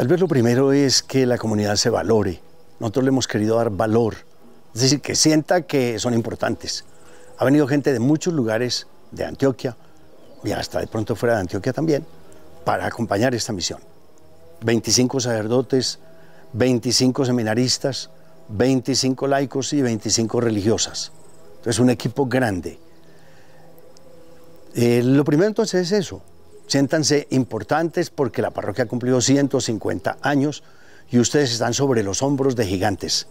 Tal vez lo primero es que la comunidad se valore. Nosotros le hemos querido dar valor, es decir, que sienta que son importantes. Ha venido gente de muchos lugares de Antioquia y hasta de pronto fuera de Antioquia también para acompañar esta misión. 25 sacerdotes, 25 seminaristas, 25 laicos y 25 religiosas. Entonces, un equipo grande. Eh, lo primero entonces es eso, siéntanse importantes porque la parroquia ha cumplido 150 años y ustedes están sobre los hombros de gigantes.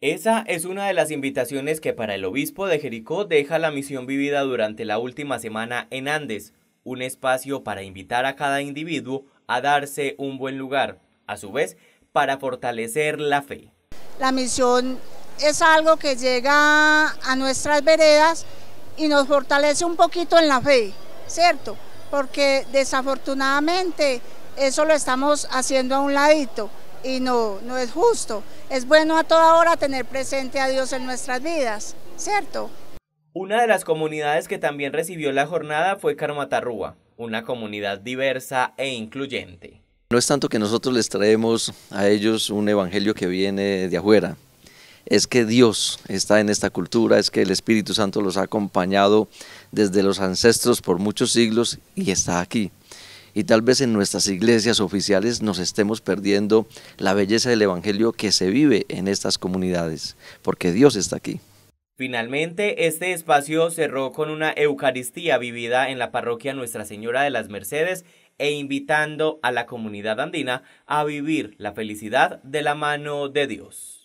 Esa es una de las invitaciones que para el obispo de Jericó deja la misión vivida durante la última semana en Andes, un espacio para invitar a cada individuo a darse un buen lugar, a su vez, para fortalecer la fe. La misión es algo que llega a nuestras veredas y nos fortalece un poquito en la fe, ¿cierto? porque desafortunadamente eso lo estamos haciendo a un ladito y no, es justo. Es bueno a toda hora tener presente a Dios en nuestras vidas, ¿cierto? Una de las comunidades que también recibió la jornada fue Carmatarrúa, una comunidad diversa e incluyente. No es tanto que nosotros les traemos a ellos un evangelio que viene de afuera, es que Dios está en esta cultura, es que el Espíritu Santo los ha acompañado desde los ancestros por muchos siglos y está aquí. Y tal vez en nuestras iglesias oficiales nos estemos perdiendo la belleza del Evangelio que se vive en estas comunidades, porque Dios está aquí. Finalmente, este espacio cerró con una Eucaristía vivida en la parroquia Nuestra Señora de las Mercedes e invitando a la comunidad andina a vivir la felicidad de la mano de Dios.